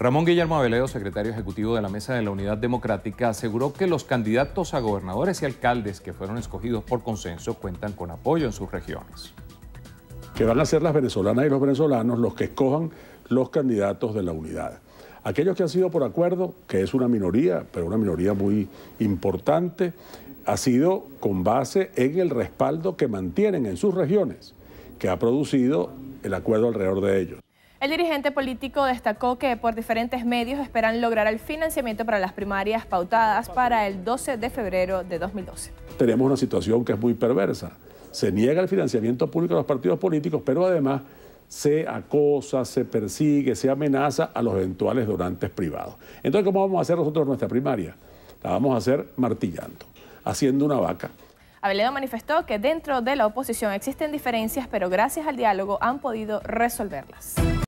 Ramón Guillermo Aveledo, secretario ejecutivo de la Mesa de la Unidad Democrática, aseguró que los candidatos a gobernadores y alcaldes que fueron escogidos por consenso cuentan con apoyo en sus regiones. Que van a ser las venezolanas y los venezolanos los que escojan los candidatos de la unidad. Aquellos que han sido por acuerdo, que es una minoría, pero una minoría muy importante, ha sido con base en el respaldo que mantienen en sus regiones, que ha producido el acuerdo alrededor de ellos. El dirigente político destacó que por diferentes medios esperan lograr el financiamiento para las primarias pautadas para el 12 de febrero de 2012. Tenemos una situación que es muy perversa. Se niega el financiamiento público a los partidos políticos, pero además se acosa, se persigue, se amenaza a los eventuales donantes privados. Entonces, ¿cómo vamos a hacer nosotros nuestra primaria? La vamos a hacer martillando, haciendo una vaca. Aveledo manifestó que dentro de la oposición existen diferencias, pero gracias al diálogo han podido resolverlas.